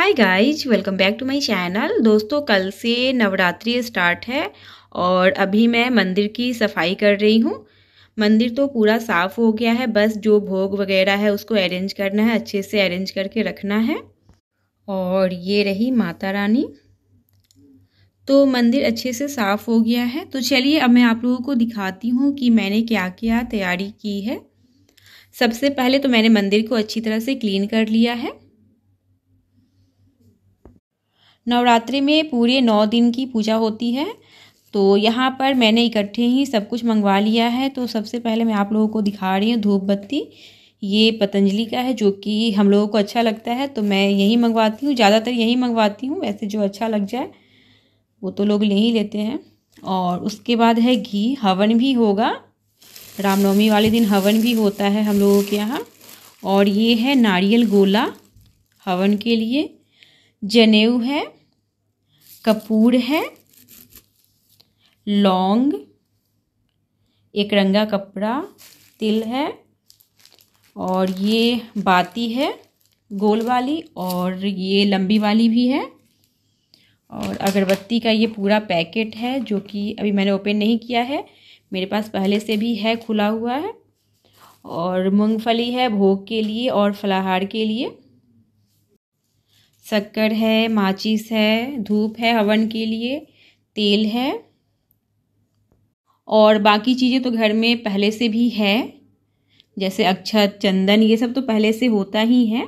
hi guys welcome back to my channel दोस्तों कल से नवरात्रि स्टार्ट है और अभी मैं मंदिर की सफाई कर रही हूँ मंदिर तो पूरा साफ़ हो गया है बस जो भोग वगैरह है उसको अरेंज करना है अच्छे से अरेंज करके रखना है और ये रही माता रानी तो मंदिर अच्छे से साफ़ हो गया है तो चलिए अब मैं आप लोगों को दिखाती हूँ कि मैंने क्या क्या तैयारी की है सबसे पहले तो मैंने मंदिर को अच्छी तरह से क्लीन कर लिया है नवरात्रि में पूरे नौ दिन की पूजा होती है तो यहाँ पर मैंने इकट्ठे ही सब कुछ मंगवा लिया है तो सबसे पहले मैं आप लोगों को दिखा रही हूँ धूप बत्ती ये पतंजलि का है जो कि हम लोगों को अच्छा लगता है तो मैं यही मंगवाती हूँ ज़्यादातर यही मंगवाती हूँ वैसे जो अच्छा लग जाए वो तो लोग ले ही लेते हैं और उसके बाद है घी हवन भी होगा रामनवमी वाले दिन हवन भी होता है हम लोगों के यहाँ और ये है नारियल गोला हवन के लिए जनेऊ है कपूर है लौंग एक रंगा कपड़ा तिल है और ये बाती है गोल वाली और ये लंबी वाली भी है और अगरबत्ती का ये पूरा पैकेट है जो कि अभी मैंने ओपन नहीं किया है मेरे पास पहले से भी है खुला हुआ है और मूंगफली है भोग के लिए और फलाहार के लिए शक्कर है माचिस है धूप है हवन के लिए तेल है और बाकी चीज़ें तो घर में पहले से भी है जैसे अक्षत चंदन ये सब तो पहले से होता ही है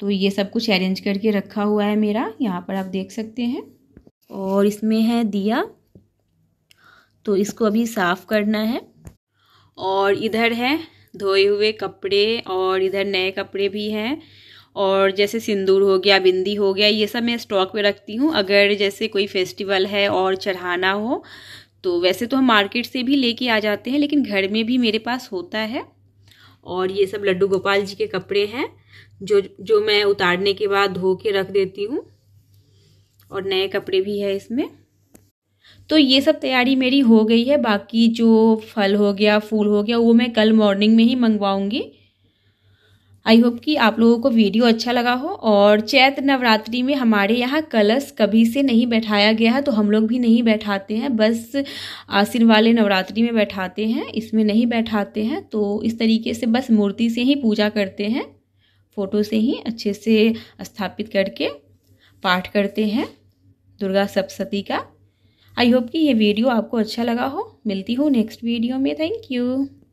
तो ये सब कुछ अरेंज करके रखा हुआ है मेरा यहाँ पर आप देख सकते हैं और इसमें है दिया तो इसको अभी साफ़ करना है और इधर है धोए हुए कपड़े और इधर नए कपड़े भी हैं और जैसे सिंदूर हो गया बिंदी हो गया ये सब मैं स्टॉक में रखती हूँ अगर जैसे कोई फेस्टिवल है और चढ़ाना हो तो वैसे तो हम मार्केट से भी लेके आ जाते हैं लेकिन घर में भी मेरे पास होता है और ये सब लड्डू गोपाल जी के कपड़े हैं जो जो मैं उतारने के बाद धो के रख देती हूँ और नए कपड़े भी है इसमें तो ये सब तैयारी मेरी हो गई है बाकी जो फल हो गया फूल हो गया वो मैं कल मॉर्निंग में ही मंगवाऊँगी आई होप कि आप लोगों को वीडियो अच्छा लगा हो और चैत नवरात्रि में हमारे यहाँ कलश कभी से नहीं बैठाया गया है तो हम लोग भी नहीं बैठाते हैं बस आसिन वाले नवरात्रि में बैठाते हैं इसमें नहीं बैठाते हैं तो इस तरीके से बस मूर्ति से ही पूजा करते हैं फ़ोटो से ही अच्छे से स्थापित करके पाठ करते हैं दुर्गा सप्तती का आई होप कि ये वीडियो आपको अच्छा लगा हो मिलती हूँ नेक्स्ट वीडियो में थैंक यू